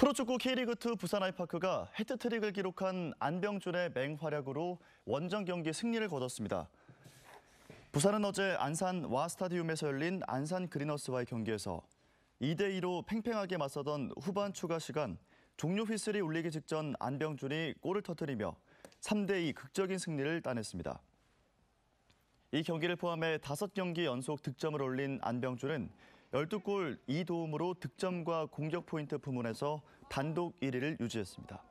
프로축구 K리그2 부산 아이파크가 헤트트릭을 기록한 안병준의 맹활약으로 원정 경기 승리를 거뒀습니다. 부산은 어제 안산 와 스타디움에서 열린 안산 그리너스와의 경기에서 2대2로 팽팽하게 맞서던 후반 추가 시간 종료 휘슬이 울리기 직전 안병준이 골을 터뜨리며 3대2 극적인 승리를 따냈습니다. 이 경기를 포함해 5경기 연속 득점을 올린 안병준은 12골 2도움으로 득점과 공격 포인트 부문에서 단독 1위를 유지했습니다.